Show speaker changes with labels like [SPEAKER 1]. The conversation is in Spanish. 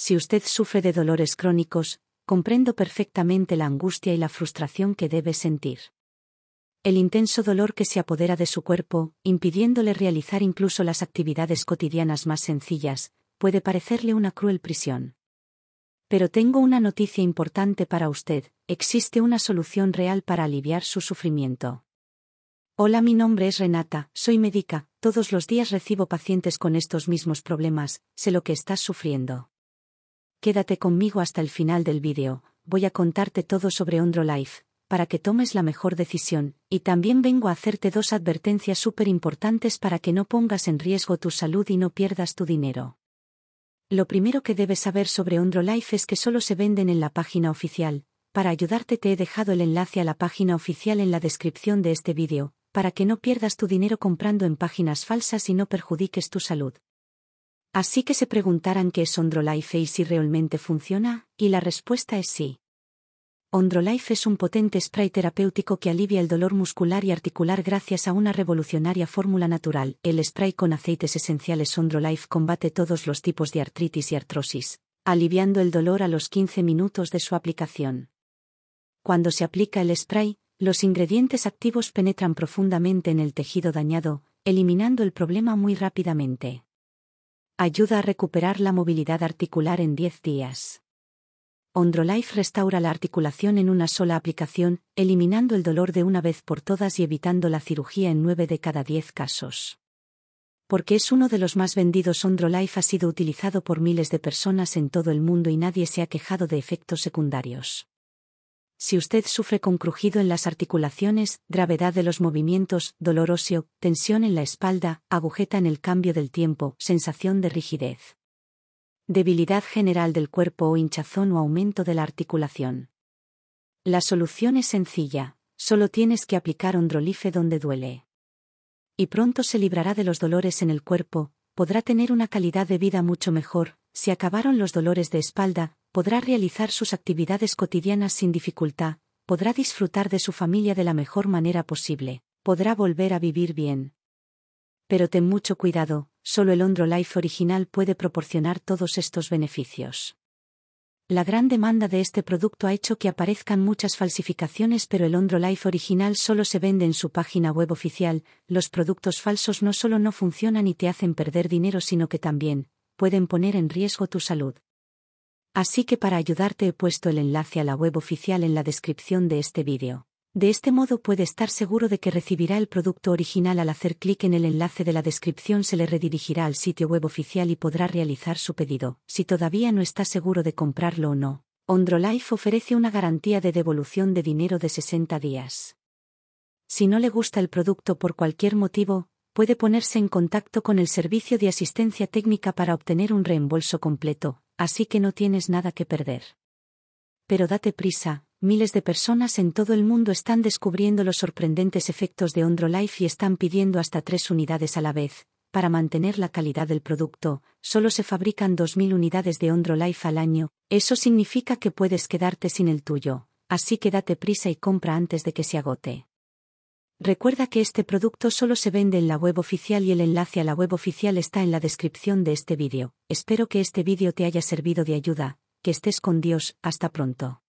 [SPEAKER 1] Si usted sufre de dolores crónicos, comprendo perfectamente la angustia y la frustración que debe sentir. El intenso dolor que se apodera de su cuerpo, impidiéndole realizar incluso las actividades cotidianas más sencillas, puede parecerle una cruel prisión. Pero tengo una noticia importante para usted, existe una solución real para aliviar su sufrimiento. Hola, mi nombre es Renata, soy médica, todos los días recibo pacientes con estos mismos problemas, sé lo que estás sufriendo. Quédate conmigo hasta el final del vídeo, voy a contarte todo sobre OndroLife, para que tomes la mejor decisión, y también vengo a hacerte dos advertencias súper importantes para que no pongas en riesgo tu salud y no pierdas tu dinero. Lo primero que debes saber sobre OndroLife es que solo se venden en la página oficial, para ayudarte te he dejado el enlace a la página oficial en la descripción de este vídeo, para que no pierdas tu dinero comprando en páginas falsas y no perjudiques tu salud. Así que se preguntarán qué es OndroLife y si realmente funciona, y la respuesta es sí. OndroLife es un potente spray terapéutico que alivia el dolor muscular y articular gracias a una revolucionaria fórmula natural. El spray con aceites esenciales OndroLife combate todos los tipos de artritis y artrosis, aliviando el dolor a los 15 minutos de su aplicación. Cuando se aplica el spray, los ingredientes activos penetran profundamente en el tejido dañado, eliminando el problema muy rápidamente. Ayuda a recuperar la movilidad articular en 10 días. Ondrolife restaura la articulación en una sola aplicación, eliminando el dolor de una vez por todas y evitando la cirugía en 9 de cada 10 casos. Porque es uno de los más vendidos, Ondrolife ha sido utilizado por miles de personas en todo el mundo y nadie se ha quejado de efectos secundarios si usted sufre con crujido en las articulaciones, gravedad de los movimientos, dolor óseo, tensión en la espalda, agujeta en el cambio del tiempo, sensación de rigidez. Debilidad general del cuerpo o hinchazón o aumento de la articulación. La solución es sencilla, solo tienes que aplicar ondrolife donde duele. Y pronto se librará de los dolores en el cuerpo, podrá tener una calidad de vida mucho mejor, si acabaron los dolores de espalda, podrá realizar sus actividades cotidianas sin dificultad, podrá disfrutar de su familia de la mejor manera posible, podrá volver a vivir bien. Pero ten mucho cuidado, solo el Ondro Life original puede proporcionar todos estos beneficios. La gran demanda de este producto ha hecho que aparezcan muchas falsificaciones, pero el Ondro Life original solo se vende en su página web oficial. Los productos falsos no solo no funcionan y te hacen perder dinero, sino que también pueden poner en riesgo tu salud. Así que para ayudarte he puesto el enlace a la web oficial en la descripción de este vídeo. De este modo puede estar seguro de que recibirá el producto original al hacer clic en el enlace de la descripción se le redirigirá al sitio web oficial y podrá realizar su pedido, si todavía no está seguro de comprarlo o no. OndroLife ofrece una garantía de devolución de dinero de 60 días. Si no le gusta el producto por cualquier motivo, puede ponerse en contacto con el servicio de asistencia técnica para obtener un reembolso completo, así que no tienes nada que perder. Pero date prisa, miles de personas en todo el mundo están descubriendo los sorprendentes efectos de OndroLife y están pidiendo hasta tres unidades a la vez. Para mantener la calidad del producto, solo se fabrican 2.000 unidades de OndroLife al año, eso significa que puedes quedarte sin el tuyo, así que date prisa y compra antes de que se agote. Recuerda que este producto solo se vende en la web oficial y el enlace a la web oficial está en la descripción de este vídeo. Espero que este vídeo te haya servido de ayuda, que estés con Dios, hasta pronto.